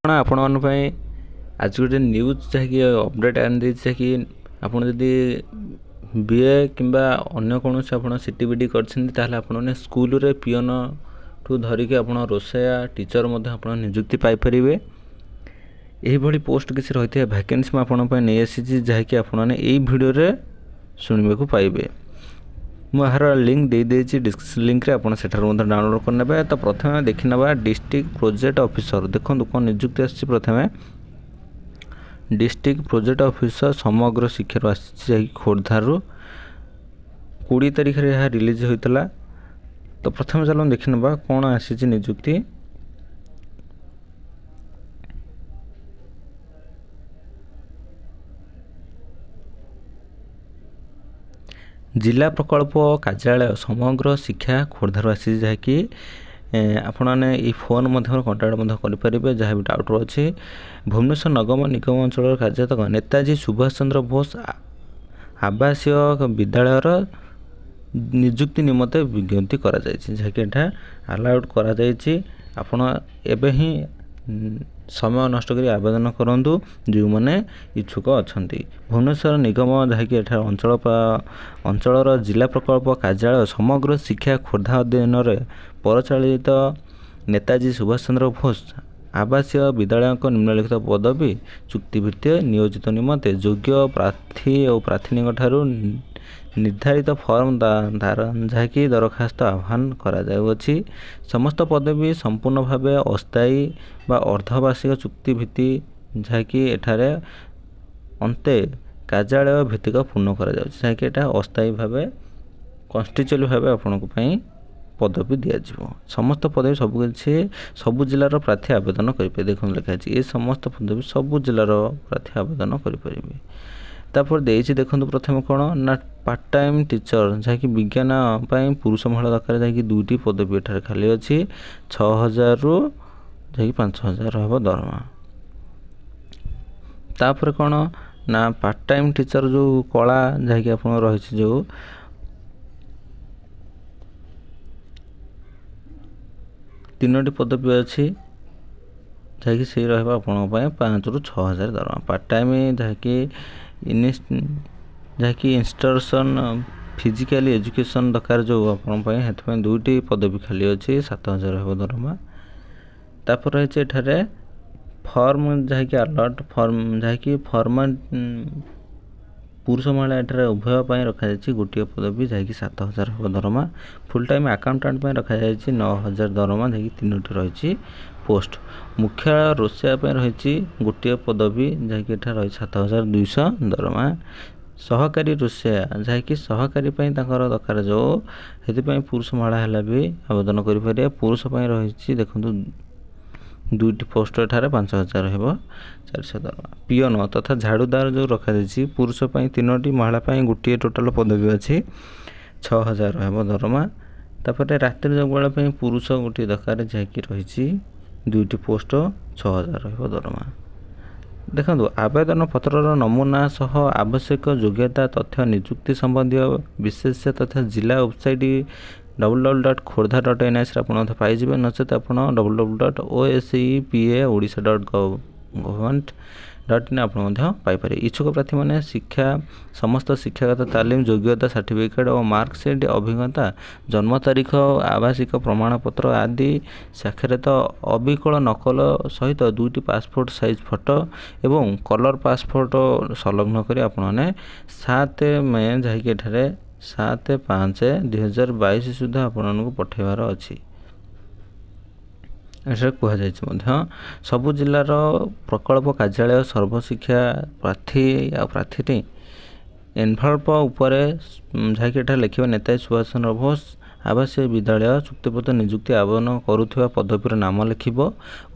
ଆପଣ ଆପଣମାନଙ୍କ ପାଇଁ ଆଜି ଗୋଟେ ନ୍ୟୁଜ୍ ଯାହାକି ଅପଡ଼େଟ୍ ଆଣିଦେଇଛି ଯାହାକି ଆପଣ ଯଦି ବି ଏ କିମ୍ବା ଅନ୍ୟ କୌଣସି ଆପଣ ସି ଟି ବି ଡ଼ି କରିଛନ୍ତି ତା'ହେଲେ ଆପଣମାନେ ସ୍କୁଲ୍ରେ ପିଅନଠୁ ଧରିକି ଆପଣ ରୋଷେୟା ଟିଚର୍ ମଧ୍ୟ ଆପଣ ନିଯୁକ୍ତି ପାଇପାରିବେ ଏହିଭଳି ପୋଷ୍ଟ କିଛି ରହିଥିବା ଭ୍ୟାକେନ୍ସି ମୁଁ ଆପଣଙ୍କ ପାଇଁ ନେଇ ଆସିଛି ଯାହାକି ଆପଣମାନେ ଏଇ ଭିଡ଼ିଓରେ ଶୁଣିବାକୁ ପାଇବେ ମୁଁ ଏହାର ଲିଙ୍କ ଦେଇଦେଇଛି ଡିସ୍କ୍ରିପ୍ସନ୍ ଲିଙ୍କରେ ଆପଣ ସେଠାରୁ ମଧ୍ୟ ଡାଉନଲୋଡ଼୍ କରିନେବେ ତ ପ୍ରଥମେ ଦେଖିନେବା ଡିଷ୍ଟ୍ରିକ୍ଟ ପ୍ରୋଜେକ୍ଟ ଅଫିସର ଦେଖନ୍ତୁ କ'ଣ ନିଯୁକ୍ତି ଆସିଛି ପ୍ରଥମେ ଡିଷ୍ଟ୍ରିକ୍ଟ ପ୍ରୋଜେକ୍ଟ ଅଫିସର ସମଗ୍ର ଶିକ୍ଷାରୁ ଆସିଛି ଯାଇକି ଖୋର୍ଦ୍ଧାରୁ କୋଡ଼ିଏ ତାରିଖରେ ଏହା ରିଲିଜ୍ ହୋଇଥିଲା ତ ପ୍ରଥମେ ଚାଲନ୍ତୁ ଦେଖିନେବା କ'ଣ ଆସିଛି ନିଯୁକ୍ତି ଜିଲ୍ଲା ପ୍ରକଳ୍ପ କାର୍ଯ୍ୟାଳୟ ସମଗ୍ର ଶିକ୍ଷା ଖୋର୍ଦ୍ଧାରୁ ଆସିଛି ଯାହାକି ଆପଣମାନେ ଏଇ ଫୋନ୍ ମଧ୍ୟରୁ କଣ୍ଟାକ୍ଟ ମଧ୍ୟ କରିପାରିବେ ଯାହା ବି ଡାଉଟ୍ ଅଛି ଭୁବନେଶ୍ୱର ନଗମ ନିଗମ ଅଞ୍ଚଳର କାର୍ଯ୍ୟରତ ନେତାଜୀ ସୁଭାଷ ଚନ୍ଦ୍ର ବୋଷ ଆବାସୀୟ ବିଦ୍ୟାଳୟର ନିଯୁକ୍ତି ନିମନ୍ତେ ବିଜ୍ଞପ୍ତି କରାଯାଇଛି ଯାହାକି ଏଠା ଆଲାଉଟ୍ କରାଯାଇଛି ଆପଣ ଏବେ ହିଁ ସମୟ ନଷ୍ଟ କରି ଆବେଦନ କରନ୍ତୁ ଯେଉଁମାନେ ଇଚ୍ଛୁକ ଅଛନ୍ତି ଭୁବନେଶ୍ୱର ନିଗମ ଯାହାକି ଏଠାରେ ଅଞ୍ଚଳ ଅଞ୍ଚଳର ଜିଲ୍ଲା ପ୍ରକଳ୍ପ କାର୍ଯ୍ୟାଳୟ ସମଗ୍ର ଶିକ୍ଷା ଖୋର୍ଦ୍ଧା ଅଧ୍ୟୟନରେ ପରିଚାଳିତ ନେତାଜୀ ସୁଭାଷ ଚନ୍ଦ୍ର ବୋଷ ଆବାସୀୟ ବିଦ୍ୟାଳୟଙ୍କ ନିମ୍ନଲିଖିତ ପଦବୀ ଚୁକ୍ତିଭିତ୍ତିରେ ନିୟୋଜିତ ନିମନ୍ତେ ଯୋଗ୍ୟ ପ୍ରାର୍ଥୀ ଓ ପ୍ରାର୍ଥିନୀଙ୍କ ଠାରୁ ନିର୍ଦ୍ଧାରିତ ଫର୍ମ ଯାହାକି ଦରଖାସ୍ତ ଆହ୍ୱାନ କରାଯାଉଅଛି ସମସ୍ତ ପଦବୀ ସମ୍ପୂର୍ଣ୍ଣ ଭାବେ ଅସ୍ଥାୟୀ ବା ଅର୍ଦ୍ଧବାର୍ଷିକ ଚୁକ୍ତି ଭିତ୍ତି ଯାହାକି ଏଠାରେ ଅନ୍ତେ କାର୍ଯ୍ୟାଳୟ ଭିତ୍ତିକ ପୂର୍ଣ୍ଣ କରାଯାଉଛି ଯାହାକି ଏଇଟା ଅସ୍ଥାୟୀ ଭାବେ କନଷ୍ଟିଚୁଆଲି ଭାବେ ଆପଣଙ୍କ ପାଇଁ ପଦବୀ ଦିଆଯିବ ସମସ୍ତ ପଦବୀ ସବୁକିଛି ସବୁ ଜିଲ୍ଲାର ପ୍ରାର୍ଥୀ ଆବେଦନ କରିପାରିବେ ଦେଖନ୍ତୁ ଲେଖା ହେଇଛି ଏ ସମସ୍ତ ପଦବୀ ସବୁ ଜିଲ୍ଲାର ପ୍ରାର୍ଥୀ ଆବେଦନ କରିପାରିବେ তারপর ଦେଇଛି ଦେଖନ୍ତୁ ପ୍ରଥମେ କ'ଣ ନା ପାର୍ଟ ଟାଇମ୍ ଟିଚର ଯାହାକି ବିଜ୍ଞାନ ପାଇଁ ପୁରୁଷ ମହିଳା ଦରକାର ଯାହାକି ଦୁଇଟି ପଦବୀ ଏଠାରେ ଖାଲି ଅଛି ଛଅ ହଜାରରୁ ଯାହାକି ପାଞ୍ଚ ହଜାର ହେବ ଦରମା ତାପରେ କ'ଣ ନା ପାର୍ଟ ଟାଇମ୍ ଟିଚର ଯେଉଁ କଳା ଯାହାକି ଆପଣ ରହିଛି ଯେଉଁ ତିନୋଟି ପଦବୀ ଅଛି ଯାହାକି ସେଇ ରହିବ ଆପଣଙ୍କ ପାଇଁ ପାଞ୍ଚରୁ ଛଅ ହଜାର ଦରମା ପାର୍ଟ ଟାଇମ୍ ଯାହାକି ଯାହାକି ଇନଷ୍ଟ୍ରକ୍ସନ୍ ଫିଜିକାଲି ଏଜୁକେସନ୍ ଦରକାର ଯେଉଁ ଆପଣଙ୍କ ପାଇଁ ସେଥିପାଇଁ ଦୁଇଟି ପଦବୀ ଖାଲି ଅଛି ସାତ ହଜାର ହେବ ଦରମା ତାପରେ ରହିଛି ଏଠାରେ ଫର୍ମ ଯାହାକି ଆଲର୍ଟ ଫର୍ମ ଯାହାକି ଫର୍ମା ପୁରୁଷ ମହିଳା ଏଠାରେ ଉଭୟ ପାଇଁ ରଖାଯାଇଛି ଗୋଟିଏ ପଦବୀ ଯାହାକି ସାତ ହଜାର ହେବ ଦରମା ଫୁଲ୍ ଟାଇମ୍ ଆକାଉଣ୍ଟାଣ୍ଟ ପାଇଁ ରଖାଯାଇଛି ନଅ ହଜାର ଦରମା ଯାହାକି ତିନୋଟି ରହିଛି ପୋଷ୍ଟ ମୁଖ୍ୟାଳୟ ରୋଷେୟା ପାଇଁ ରହିଛି ଗୋଟିଏ ପଦବୀ ଯାହାକି ଏଠାରେ ରହିଛି ସାତ ହଜାର ଦୁଇଶହ ଦରମା ସହକାରୀ ରୋଷେୟା ଯାହାକି ସହକାରୀ ପାଇଁ ତାଙ୍କର ଦରକାର ଯେଉଁ ସେଥିପାଇଁ ପୁରୁଷ ମହିଳା ହେଲା ବି ଆବେଦନ କରିପାରିବେ ପୁରୁଷ ପାଇଁ ରହିଛି ଦେଖନ୍ତୁ ଦୁଇଟି ପୋଷ୍ଟ ଏଠାରେ ପାଞ୍ଚ ହଜାର ହେବ ଚାରିଶହ ଦରମା ପିଅନ ତଥା ଝାଡ଼ୁଦାର ଯେଉଁ ରଖାଯାଇଛି ପୁରୁଷ ପାଇଁ ତିନୋଟି ମହିଳା ପାଇଁ ଗୋଟିଏ ଟୋଟାଲ୍ ପଦବୀ ଅଛି ଛଅ ହଜାର ହେବ ଦରମା ତାପରେ ରାତ୍ରି ଜଗୁଆଳ ପାଇଁ ପୁରୁଷ ଗୋଟିଏ ଦରକାର ଯାହାକି ରହିଛି ଦୁଇଟି ପୋଷ୍ଟ ଛଅ ହଜାର ରହିବ ଦରମା ଦେଖନ୍ତୁ ଆବେଦନ ପତ୍ରର ନମୁନା ସହ ଆବଶ୍ୟକ ଯୋଗ୍ୟତା ତଥ୍ୟ ନିଯୁକ୍ତି ସମ୍ବନ୍ଧୀୟ ବିଶେଷ ତଥ୍ୟ ଜିଲ୍ଲା website double double dot Khordha dot ଏନ୍ଆଇସିରେ ଆପଣ ମଧ୍ୟ ପାଇଯିବେ ନଚେତ ଆପଣ double double dot O S E P A Odisha dot government dot in ଆପଣ ମଧ୍ୟ ପାଇପାରିବେ ଇଚ୍ଛୁକ ପ୍ରାର୍ଥୀମାନେ ଶିକ୍ଷା ସମସ୍ତ ଶିକ୍ଷାଗତ ତାଲିମ ଯୋଗ୍ୟତା ସାର୍ଟିଫିକେଟ୍ ଓ ମାର୍କସିଟ୍ ଅଭିଜ୍ଞତା ଜନ୍ମ ତାରିଖ ଆବାସିକ ପ୍ରମାଣପତ୍ର ଆଦି ସାକ୍ଷରତ ଅବିକଳ ନକଲ ସହିତ ଦୁଇଟି ପାସ୍ପୋର୍ଟ ସାଇଜ୍ ଫଟୋ ଏବଂ କଲର୍ ପାସ୍ପୋର୍ଟ ସଂଲଗ୍ନ କରି ଆପଣମାନେ ସାତ ମେ ଯାଇକି ଏଠାରେ ସାତ ପାଞ୍ଚ ଦୁଇହଜାର ବାଇଶ ସୁଦ୍ଧା ଆପଣମାନଙ୍କୁ ପଠାଇବାର ଅଛି ଏଠାରେ କୁହାଯାଇଛି ମଧ୍ୟ ସବୁ ଜିଲ୍ଲାର ପ୍ରକଳ୍ପ କାର୍ଯ୍ୟାଳୟ ସର୍ବଶିକ୍ଷା ପ୍ରାର୍ଥୀ ଆଉ ପ୍ରାର୍ଥୀଟି ଏନଭଲ୍ପ ଉପରେ ଯାହାକି ଏଠାରେ ଲେଖିବା ନେତାଜ ସୁଭାଷ ଚନ୍ଦ୍ର ବୋଷ ଆବାସୀୟ ବିଦ୍ୟାଳୟ ଚୁକ୍ତିପତ୍ର ନିଯୁକ୍ତି ଆବେଦନ କରୁଥିବା ପଦବୀର ନାମ ଲେଖିବ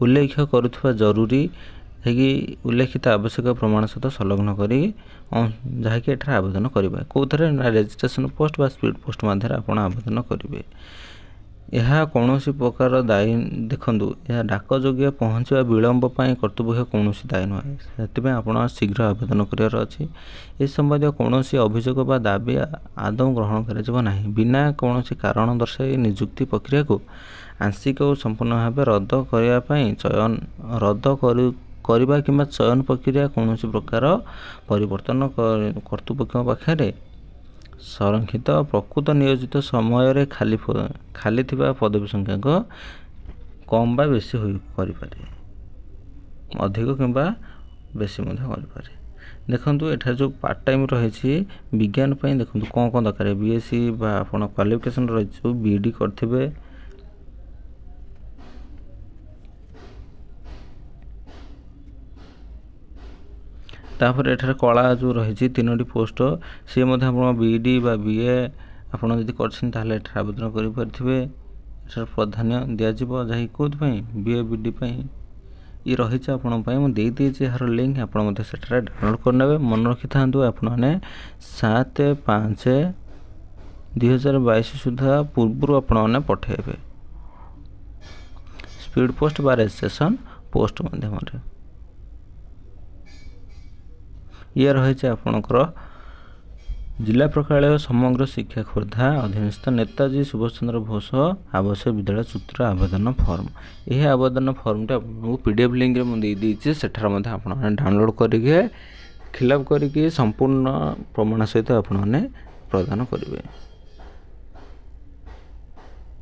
ଉଲ୍ଲେଖ କରୁଥିବା ଜରୁରୀ ହେଇକି ଉଲ୍ଲେଖିତ ଆବଶ୍ୟକ ପ୍ରମାଣ ସହିତ ସଂଲଗ୍ନ କରି ଯାହାକି ଏଠାରେ ଆବେଦନ କରିବେ କେଉଁଥିରେ ରେଜିଷ୍ଟ୍ରେସନ ପୋଷ୍ଟ ବା ସ୍ପିଡ଼୍ ପୋଷ୍ଟ ମାଧ୍ୟମରେ ଆପଣ ଆବେଦନ କରିବେ ଏହା କୌଣସି ପ୍ରକାର ଦାୟୀ ଦେଖନ୍ତୁ ଏହା ଡାକ ଯୋଗେ ପହଞ୍ଚିବା ବିଳମ୍ବ ପାଇଁ କର୍ତ୍ତୃପକ୍ଷ କୌଣସି ଦାୟୀ ନୁହେଁ ସେଥିପାଇଁ ଆପଣ ଶୀଘ୍ର ଆବେଦନ କରିବାର ଅଛି ଏ ସମ୍ବନ୍ଧୀୟ କୌଣସି ଅଭିଯୋଗ ବା ଦାବି ଆଦୌ ଗ୍ରହଣ କରାଯିବ ନାହିଁ ବିନା କୌଣସି କାରଣ ଦର୍ଶାଇ ନିଯୁକ୍ତି ପ୍ରକ୍ରିୟାକୁ ଆଂଶିକ ଓ ସମ୍ପୂର୍ଣ୍ଣ ଭାବେ ରଦ୍ଦ କରିବା ପାଇଁ ଚୟନ ରଦ୍ଦ କରୁ କରିବା କିମ୍ବା ଚୟନ ପ୍ରକ୍ରିୟା କୌଣସି ପ୍ରକାର ପରିବର୍ତ୍ତନ କର୍ତ୍ତୃପକ୍ଷଙ୍କ ପାଖରେ ସଂରକ୍ଷିତ ପ୍ରକୃତ ନିୟୋଜିତ ସମୟରେ ଖାଲି ଖାଲି ଥିବା ପଦବୀ ସଂଖ୍ୟାଙ୍କ କମ୍ ବା ବେଶୀ ହୋଇ କରିପାରେ ଅଧିକ କିମ୍ବା ବେଶୀ ମଧ୍ୟ କରିପାରେ ଦେଖନ୍ତୁ ଏଠାରେ ଯେଉଁ ପାର୍ଟ ଟାଇମ୍ ରହିଛି ବିଜ୍ଞାନ ପାଇଁ ଦେଖନ୍ତୁ କ'ଣ କ'ଣ ଦରକାର ବି ଏସ୍ ସି ବା ଆପଣ କ୍ୱାଲିଫିକେସନ୍ ରହିଛି ଯେଉଁ ବି ଡ଼ି କରିଥିବେ ତାପରେ ଏଠାରେ କଳା ଯେଉଁ ରହିଛି ତିନୋଟି ପୋଷ୍ଟ ସିଏ ମଧ୍ୟ ଆପଣ ବି ଇ ଡ଼ି ବା ବି ଏ ଆପଣ ଯଦି କରିଛନ୍ତି ତାହେଲେ ଏଠାରେ ଆବେଦନ କରିପାରିଥିବେ ଏଠାରେ ପ୍ରାଧାନ୍ୟ ଦିଆଯିବ ଯାହାକି କେଉଁଥିପାଇଁ ବି ଏ ବି ଡ଼ି ପାଇଁ ଇଏ ରହିଛି ଆପଣଙ୍କ ପାଇଁ ମୁଁ ଦେଇଦେଇଛି ଏହାର ଲିଙ୍କ୍ ଆପଣ ମଧ୍ୟ ସେଠାରେ ଡାଉନଲୋଡ଼୍ କରିନେବେ ମନେ ରଖିଥାନ୍ତୁ ଆପଣମାନେ ସାତ ପାଞ୍ଚ ଦୁଇହଜାର ବାଇଶ ସୁଦ୍ଧା ପୂର୍ବରୁ ଆପଣମାନେ ପଠାଇବେ ସ୍ପିଡ଼୍ ପୋଷ୍ଟ ବା ରେଜିଷ୍ଟ୍ରେସନ୍ ପୋଷ୍ଟ ମାଧ୍ୟମରେ ଇଏ ରହିଛି ଆପଣଙ୍କର ଜିଲ୍ଲା ପ୍ରକାଳୟ ସମଗ୍ର ଶିକ୍ଷା ଖୋର୍ଦ୍ଧା ଅଧୀନସ୍ଥ ନେତାଜୀ ସୁଭାଷ ଚନ୍ଦ୍ର ବୋଷ ଆବାସୀୟ ବିଦ୍ୟାଳୟ ସୂତ୍ର ଆବେଦନ ଫର୍ମ ଏହି ଆବେଦନ ଫର୍ମଟି ଆପଣଙ୍କୁ ପି ଡି ଏଫ୍ ଲିଙ୍କରେ ମୁଁ ଦେଇଦେଇଛି ସେଠାରେ ମଧ୍ୟ ଆପଣମାନେ ଡାଉନଲୋଡ଼୍ କରିକି ଫିଲ୍ଅପ୍ କରିକି ସମ୍ପୂର୍ଣ୍ଣ ପ୍ରମାଣ ସହିତ ଆପଣମାନେ ପ୍ରଦାନ କରିବେ